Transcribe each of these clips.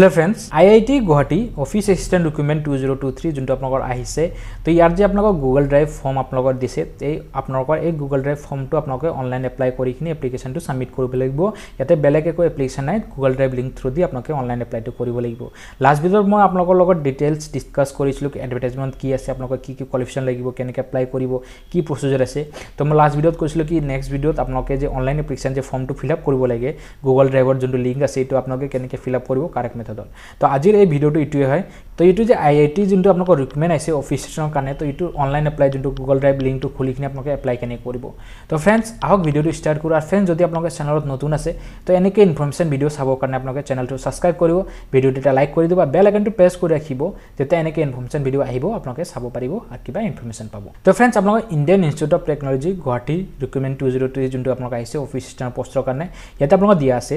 Hello' friends I I T Guwahati office assistant document two zero' two three যোনটো আপোনালোকৰ আহিছে তো ইয়াৰ যি আপোনালোকক গুগল ড্ৰাইভ ফৰ্ম আপোনালোকৰ দিছে এই আপোনালোকৰ এই গুগল ড্ৰাইভ ফৰ্মটো আপোনালোকে অনলাইন এপ্লাই কৰি কিনি এপ্লিকেশ্যনটো ছাবমিট কৰিব লাগিব ইয়াতে বেলেগ একো এপ্লিকেশ্যন নাই Google drive link through the আপোনালোকে অনলাইন এপ্লাইটো কৰিব লাগিব লাষ্ট ভিডিঅ'ত মই আপোনালোকৰ লগত ডিটেইলছ ডিছকাছ কৰিছিলোঁ এডভাৰটাইজমেণ্ট কি আছে আপোনালোকৰ কি কি কোৱালিফিকেশ্যন লাগিব কেনেকৈ এপ্লাই কৰিব কি প্ৰচিজাৰ আছে তো মই লাষ্ট ভিডিঅ'ত কৈছিলোঁ কি নেক্সট ভিডিঅ'ত আপোনালোকে যে অনলাইন এপ্লিকেশ্যন যে ফৰ্মটো ফিল আপ কৰিব লাগে গুগল ড্ৰাইভৰ যোনটো লিংক আছে এইটো আপোনালোকে কেনেকৈ ফিল আপ কৰিব কাৰেক্ট মেথড থৈ তো আজিৰ এই ভিডিঅ'টো এইটোৱে হয় তো এইটো যে আই আই টি যোনটো আপোনালোকৰ ৰিকমেণ্ড আছে অফিচিয়েশ্যনৰ কাৰণে তো এইটো অনলাইন এপ্লাই যোনটো গুগল ড্ৰাইভ লিংকটো খুলি কিনে আপোনালোকে এপ্লাই কেনেকৈ কৰিব তো ফ্ৰেণ্ডছ আহক ভিডিঅ'টো ষ্টাৰ্ট কৰোঁ আৰু ফ্ৰেণ্ডছ যদি আপোনালোকে চেনেলত নতুন আছে তো এনেকৈ ইনফৰ্মেশ্যন ভিডিঅ' চাবৰ কাৰণে আপোনালোকে চেনেলটো ছাবস্ক্ৰাইব কৰিব ভিডিঅ'টো এটা লাইক কৰি দিব বেল আইকনটো প্ৰেছ কৰি ৰাখিব যেতিয়া এনেকৈ ইনফৰ্মেশ্যন ভিডিঅ' আহিব আপোনালোকে চাব পাৰিব আৰু কিবা ইনফৰ্মেশ্যন পাব তো ফ্ৰেণ্ডছ আপোনালোকৰ Indian institute of technology Guwahati recruitment two zero' three যোনটো আপোনালোকে আহিছে অফিচ ষ্টেণ্ট পষ্টৰ কাৰণে ইয়াতে আপোনালোকৰ দিয়া আছে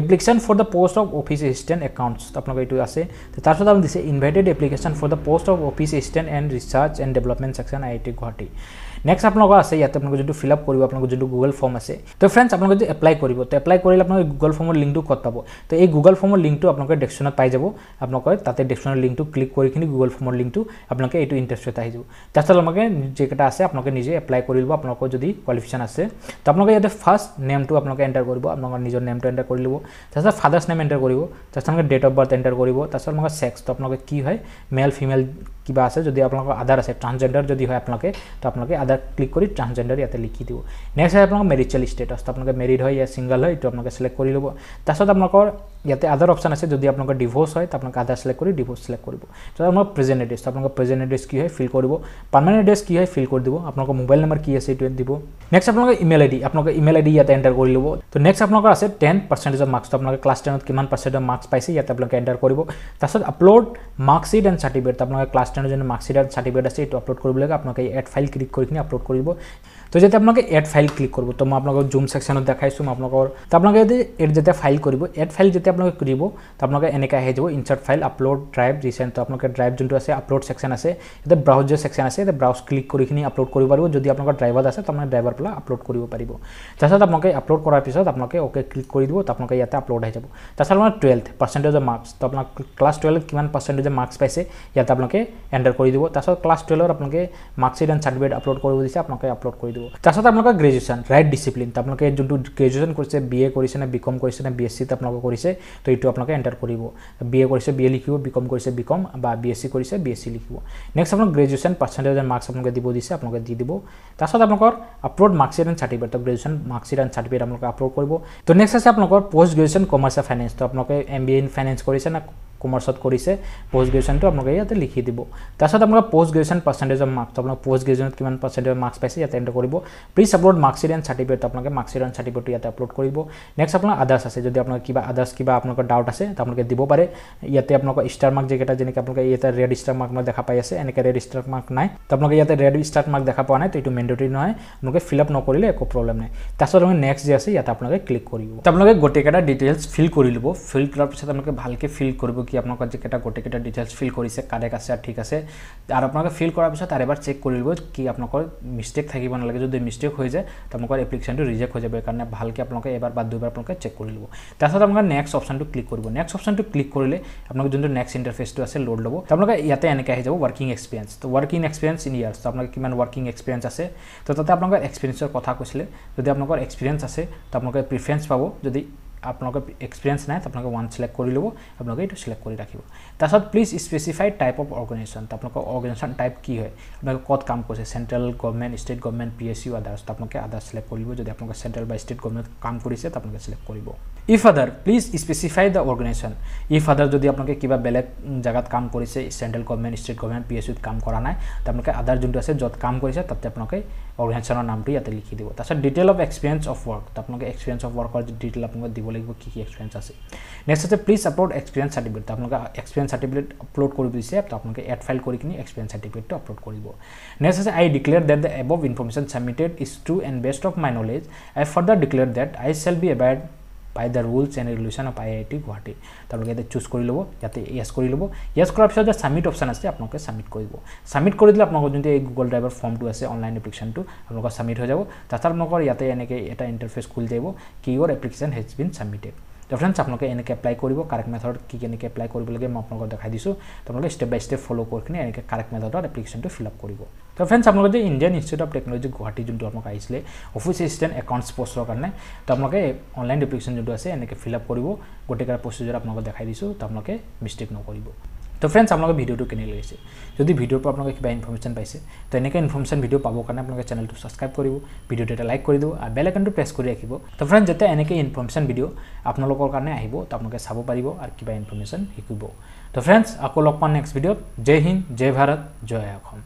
application for the post of office assistant accounts আপোনালোকৰ এইটো আছে তাৰপিছত আপুনি দিছে in embedded application for the post of office assistant and research and development section IIT Guwahati. Next আপোনালোকৰ আছে ইয়াতে আপোনালোকে যোনটো ফিল আপ কৰিব আপোনালোকৰ যোনটো গুগল ফৰ্ম আছে তো ফ্ৰেণ্ডছ আপোনালোকে যদি এপ্লাই কৰিব তো এপ্লাই কৰিলে আপোনালোকে গুগল ফৰ্মৰ লিংকটো ক'ত পাব তো এই গুগল ফৰ্মৰ লিংকটো আপোনালোকে ডেক্সনত পাই যাব আপোনালোকে তাতে ডেক্সনৰ লিংকটো ক্লিক কৰি কিনি গুগল ফৰ্মৰ লিংকটো আপোনালোকে এইটো ইণ্টাৰেষ্টত আহি যাব তাৰপিছত আপোনালোকে যিকেইটা আছে আপোনালোকে নিজে এপ্লাই কৰি ল'ব আপোনালোকৰ যদি কোৱালিফিকেশ্যন আছে তো আপোনালোকে ইয়াতে ফাৰ্ষ্ট নেমটো আপোনালোকে এণ্টাৰ কৰিব আপোনালোকৰ নিজৰ নেমটো এণ্টাৰ কৰি ল'ব তাৰপিছত ফাদাৰ্ছ নেম এণ্টাৰ কৰিব তাৰপিছত আপোনালোকে ডেট অফ বাৰ্থ এণ্টাৰ কৰিব তাৰপিছত আপোনালোকে তো আপোনালোকে কি হয় মেল ফিমেল কিবা আছে যদি আপোনালোকৰ আধাৰ আছে ট্ৰান্সজেণ্ডাৰ যদি হয় আপোনালোকে তো আপোনালোকে আধাৰ ক্লিক কৰি ট্ৰান্সজেণ্ডাৰ ইয়াতে লিখি দিব নেক্সট হয় আপোনালোকৰ মেৰিচিয়েল ষ্টেটাছ আপোনালোকে মেৰিড হয় ইয়াত ছিংগল হয় এইটো আপোনালোকে চিলেক্ট কৰি ল'ব তাৰপিছত আপোনালোকৰ ইয়াতে আদাৰ অপচন আছে যদি আপোনালোকৰ ডিভৰ্চ হয় আপোনালোকে আদাৰ ছিলেক্ট কৰি ডিভৰ্চ ছিলেক্ট কৰিব যাতে আপোনাৰ প্ৰেজেণ্ট এড্ৰেছ আপোনালোকৰ প্ৰেজেণ্ট এড্ৰেছ কি হয় ফিল কৰিব পাৰ্মানেণ্ট এড্ৰেছ কি হয় ফিল কৰি দিব আপোনালোকৰ মোবাইল নম্বৰ কি আছে এইটো দিব নেক্সট আপোনালোকৰ ইমেইল আই ডি আপোনালোকে ইমেইল আইডি ইয়াতে এণ্টাৰ কৰি ল'ব তো নেক্সট আপোনালোকৰ আছে টেন পাৰ্চেণ্টেজ অফ মাৰ্কছ তো আপোনালোকে ক্লাছ টেনত কিমান পাৰ্চেণ্টেজ মাৰ্কছ পাইছে ইয়াতে আপোনালোকে এণ্টাৰ কৰিব তাৰপিছত আপলোড মাৰ্কশ্বিট এণ্ড চাৰ্টিফিকেট আপোনালোকে ক্লাছ টেনৰ যোনটো মাৰ্কশ্বিট এণ্ড চাৰ্টিফিকেট আছে এইটো আপলোড কৰিব লাগে আপোনালোকে এড ফাইল ক্লিক কৰি কিনে আপলোড কৰিব তো যেতিয়া আপোনালোকে এড ফাইল ক্লিক কৰিব তো মই আপোনালোকক জুম ছেকশ্যনত দেখাইছোঁ মই আপোনালোকৰ তো আপোনালোকে যদি এড যেতিয়া ফাইল কৰিব এড ফাইল যেতিয়া আপোনালোকে কি দিব তো আপোনালোকে এনেকৈ আহি যাব insert file upload drive recent তো আপোনালোকে ড্ৰাইভ যোনটো আছে আপলোড ছেকশ্যন আছে ইয়াতে ব্ৰাউজাৰ ছেকশ্যন আছে ইয়াতে ব্ৰাউজ ক্লিক কৰিখিনি আপলোড কৰিব পাৰিব যদি আপোনালোকৰ ড্ৰাইভাৰ আছে তাৰমানে ড্ৰাইভাৰ পেলাই আপলোড কৰিব পাৰিব তাৰপিছত আপোনালোকে আপলোড কৰাৰ পিছত আপোনালোকে অ'কে ক্লিক কৰি দিব তো আপোনালোকে ইয়াতে আপলোড হৈ যাব তাৰপিছত আপোনাৰ টুৱেলভ অফ মাৰ্কছ তো আপোনাক ক্লাছ টুৱেলভ কিমান পাৰ্চেণ্টেজে মাৰ্কছ পাইছে ইয়াতে আপোনালোকে এণ্টাৰ কৰি দিব তাৰপিছত ক্লাছ টুৱেলভত আপোনালোকে মাৰ্কশ্বিট এণ্ড চাৰ্টিফিকেট আপলোড কৰিব দিছে আপোনালোকে আপলোড কৰি দিব তাৰপিছত আপোনালোকৰ গ্ৰেজুৱেশ্যন ৰাইট ডিচিপ্লিন তো আপোনালোকে যোনটো গ্ৰেজুৱেশ্যন কৰিছে বি এ কৰিছেনে বি কম কৰিছেনে বি এছ চিত আপোনালোকে কৰিছে তো এইটো আপোনালোকে এণ্টাৰ কৰিব বি এ কৰিছে বি এ লিখিব বি কম কৰিছে বি কম বা বি এছ চি কৰিছে বি এছ চি লিখিব নেক্সট আপোনাৰ গ্ৰেজুৱেশ্যন পাৰ্চেণ্টেজ এণ্ড মাৰ্কছ আপোনালোকে দিব দিছে আপোনালোকে দি দিব তাৰপিছত আপোনালোকৰ আপলোড মাৰ্কশ্বিট এণ্ড চাৰ্টিফিকেট তো গ্ৰেজুৱেশ্যন মাৰ্কশ্বিট এণ্ড চাৰ্টিফিকেট আপোনালোকে আপলোড কৰিব তো নেক্সট আছে আপোনালোকৰ post graduation commerce and finance তো আপোনালোকে এম বি এ ফাইনেন্স কৰিছে কমাৰ্চত কৰিছে পষ্ট গ্ৰেজুৱেশ্যনটো আপোনালোকে ইয়াতে লিখি দিব তাৰপিছত আপোনালোকে post graduation percentage of marks আপোনালোকে পষ্ট গ্ৰেজুৱেশ্যন কিমান পাৰ্চেণ্টেজ মাৰ্কছ পাইছে ইয়াতে এণ্টাৰ কৰিব please upload marksheet and certificate আপোনালোকে মাৰ্কশ্বিট এণ্ড চাৰ্টিফিকেটো ইয়াতে আপলোড কৰিব নেক্সট আপোনাৰ আদাৰ্ছ আছে যদি আপোনালোকে কিবা আদাৰ্ছ কিবা আপোনালোকৰ ডাউট আছে আপোনালোকে দিব পাৰে ইয়াতে আপোনালোকৰ ষ্টাৰ মাৰ্ক যিকেইটা যেনেকৈ আপোনালোকে ইয়াতে ৰেড ষ্টাৰ মাৰ্ক মই দেখা পাই আছে এনেকৈ ৰেড ষ্টাৰ মাৰ্ক নাই আপোনালোকে ইয়াতে ৰেড ষ্টাৰ মাৰ্ক দেখা পোৱা নাই তো এইটো মেণ্ডেটৰী নহয় আপোনালোকে ফিল আপ নকৰিলে একো প্ৰব্লেম নাই তাৰপিছত আপোনালোকে নেক্সট যে আছে ইয়াতে আপোনালোকে ক্লিক কৰিব আপোনালোকে গোটেইকেইটা ডিটেইলছ ফিল কৰি ল'ব ফিল কৰাৰ পিছত আপোনালোকে ভালকৈ ফিল কৰিব কি আপোনালোকৰ যিকেইটা গোটেইকেইটা ডিটেইলছ ফিল কৰিছে কাৰেক্ট আছে ঠিক আছে আৰু আপোনালোকে ফিল কৰাৰ পিছত তাৰ এবাৰ চেক কৰিব কি আপোনালোকৰ মিষ্টেক থাকিব নালাগে যদি মিষ্টেক হৈ যায় আপোনালোকৰ এপ্লিকেশ্যনটো ৰিজেক্ট হৈ যাব কাৰণে ভালকৈ আপোনালোকে এবাৰ বা দুবাৰ আপোনালোকে চেক কৰি ল'ব তাৰপিছত আপোনালোকে নেক্সট অপশ্যনটো ক্লিক কৰিব নেক্সট অপশ্যনটো ক্লিক কৰিলে আপোনালোকে যোনটো নেক্সট ইণ্টাৰফেচটো আছে লোড ল'ব আপোনালোকে ইয়াতে এনেকৈ আহি যাব ৱৰ্কিং এক্সপিৰিয়েঞ্চ তো ৱৰ্কিং এক্সপিৰিয়েঞ্চ ইন ইয়াৰ্ছ আপোনালোকে কিমান ৱৰ্কিং এক্সপিৰিয়েঞ্চ আছে তো তাতে আপোনালোকৰ এক্সপিৰিয়েঞ্চৰ কথা কৈছিলে যদি আপোনালোকৰ এক্সপিৰিয়েঞ্চ আছে তো আপোনালোকে প্ৰিফাৰেঞ্চ পাব যদি আপোনালোকে এক্সপিৰিয়েঞ্চ নাই আপোনালোকে ওৱান চিলেক্ট কৰি ল'ব আপোনালোকে এইটো চিলেক্ট কৰি ৰাখিব তাৰপিছত please specify type of organisation আপোনালোকৰ অৰ্গেনাইজেশ্যন টাইপ কি হয় আপোনালোকে ক'ত কাম কৰিছে central government state government P S U others আপোনালোকে আদাৰ্ছ চিলেক্ট কৰিব যদি আপোনালোকে চেণ্ট্ৰেল বা ষ্টেট গভৰ্ণমেণ্ট কাম কৰিছে আপোনালোকে চিলেক্ট কৰিব if other please specify the organisation if other যদি আপোনালোকে কিবা বেলেগ জেগাত কাম কৰিছে central government state government P S ইউত কাম কৰা নাই আপোনালোকে আদাৰ যোনটো আছে য'ত কাম কৰিছে তাতে আপোনালোকে অৰ্গেনাইজেশ্যনৰ নামটো ইয়াতে লিখি দিব তাৰপিছত detail of experience of work আপোনালোকে এক্সপিৰিয়েঞ্চ অফ ৱৰ্কৰ ডিটেইল আপোনালোকে দিব লাগিব কি কি এক্সপেৰিয়েঞ্চ আছে নেক্সট আছে প্লিজ আপলোড এক্সপেৰিয়েঞ্চ চাৰ্টিফিকেট আপোনালোকে এক্সপেৰিয়েঞ্চ চাৰ্টিফিকেট আপলোড কৰিব দিছে আপোনালোকে এড ফাইল কৰি কিনি এক্সপেৰিয়েঞ্চ চাৰ্টিফিকেটটো আপলোড কৰিব নেক্সট আছে I declare that the above information submitted is true and best of my knowledge I further declare that I shall be abide by the rules and regulation of I I T Guwahati তেওঁলোকে ইয়াতে choose কৰি ল'ব ইয়াতে য়েছ কৰি ল'ব য়েছ কৰাৰ পিছত submit option আছে আপোনালোকে ছাবমিট কৰিব ছাবমিট কৰি দিলে আপোনালোকৰ যোনটো এই গুগল ড্ৰাইভৰ ফৰ্মটো আছে অনলাইন এপ্লিকেশ্যনটো আপোনালোকৰ ছাবমিট হৈ যাব তাৰপিছত আপোনালোকৰ ইয়াতে এনেকৈ এটা ইণ্টাৰফেচ খুলি যাব কি your application has been submitted তো ফ্ৰেণ্ডছ আপোনালোকে এনেকৈ এপ্লাই কৰিব কাৰেক্ট মেথড কি কেনেকৈ এপ্লাই কৰিব লাগে মই আপোনালোকক দেখাই দিছোঁ তোমালোকে ষ্টেপ বাই ষ্টেপ ফ'ল' কৰি কিনে এনেকৈ কাৰেক্ট মেথডত এপ্লিকেশ্যনটো ফিল আপ কৰিব তো ফ্ৰেণ্ডছ আপোনালোকে যে Indian institute of technology Guwahati যোনটো আমাক আহিছিলে অফিচ এচিষ্টেণ্ট একাউণ্টছ পষ্টৰ কাৰণে তো আপোনালোকে অনলাইন এপ্লিকেশ্যন যোনটো আছে এনেকৈ ফিল আপ কৰিব গোটেইকেইটা প্ৰচিজাৰ আপোনালোকক দেখাই দিছোঁ তো আপোনালোকে মিষ্টেক নকৰিব তো ফ্ৰেণ্ডছ আপোনালোকে ভিডিঅ'টো কেনে লাগিছে যদি ভিডিঅ'ৰ পৰা আপোনালোকে কিবা ইনফৰ্মেশ্যন পাইছে তো এনেকৈ ইনফৰ্মেশ্যন ভিডিঅ' পাবৰ কাৰণে আপোনালোকে চেনেলটো ছাবস্ক্ৰাইব কৰিব ভিডিঅ'টো এটা লাইক কৰি দিব আৰু বেল এনটো প্ৰেছ কৰি ৰাখিব তো ফ্ৰেণ্ড যাতে এনেকৈ ইনফৰ্মেশ্যন ভিডিঅ' আপোনালোকৰ কাৰণে আহিব তো আপোনালোকে চাব পাৰিব আৰু কিবা ইনফৰ্মেশ্যন শিকিব তো ফ্ৰেণ্ডছ আকৌ লগ পাম নেক্সট ভিডিঅ'ত জয় হিন্দ জয় ভাৰত জয় অসম